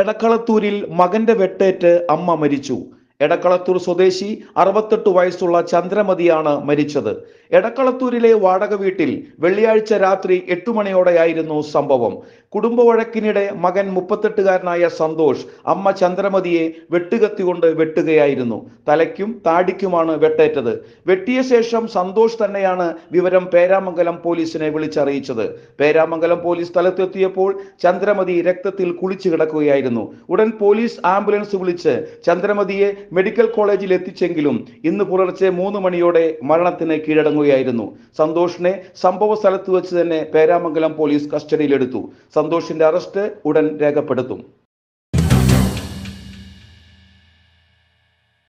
എടക്കളത്തൂരിൽ മകന്റെ വെട്ടേറ്റ് അമ്മ മരിച്ചു എടക്കളത്തൂർ സ്വദേശി അറുപത്തെട്ട് വയസ്സുള്ള ചന്ദ്രമതിയാണ് മരിച്ചത് എടക്കളത്തൂരിലെ വാടക വീട്ടിൽ വെള്ളിയാഴ്ച രാത്രി എട്ടു മണിയോടെയായിരുന്നു സംഭവം കുടുംബ വഴക്കിനിടെ മകൻ മുപ്പത്തെട്ടുകാരനായ സന്തോഷ് അമ്മ ചന്ദ്രമതിയെ വെട്ടുകത്തികൊണ്ട് വെട്ടുകയായിരുന്നു തലയ്ക്കും താടിക്കുമാണ് വെട്ടേറ്റത് വെട്ടിയ ശേഷം സന്തോഷ് തന്നെയാണ് വിവരം പേരാമംഗലം പോലീസിനെ വിളിച്ചറിയിച്ചത് പേരാമംഗലം പോലീസ് സ്ഥലത്തെത്തിയപ്പോൾ ചന്ദ്രമതി രക്തത്തിൽ കുളിച്ചു കിടക്കുകയായിരുന്നു ഉടൻ പോലീസ് ആംബുലൻസ് വിളിച്ച് ചന്ദ്രമതിയെ മെഡിക്കൽ കോളേജിൽ എത്തിച്ചെങ്കിലും ഇന്ന് പുലർച്ചെ മൂന്ന് മണിയോടെ മരണത്തിന് കീഴടങ്ങുകയായിരുന്നു സന്തോഷിനെ സംഭവ സ്ഥലത്ത് വെച്ച് തന്നെ പേരാമംഗലം പോലീസ് കസ്റ്റഡിയിലെടുത്തു സന്തോഷിന്റെ അറസ്റ്റ് ഉടൻ രേഖപ്പെടുത്തും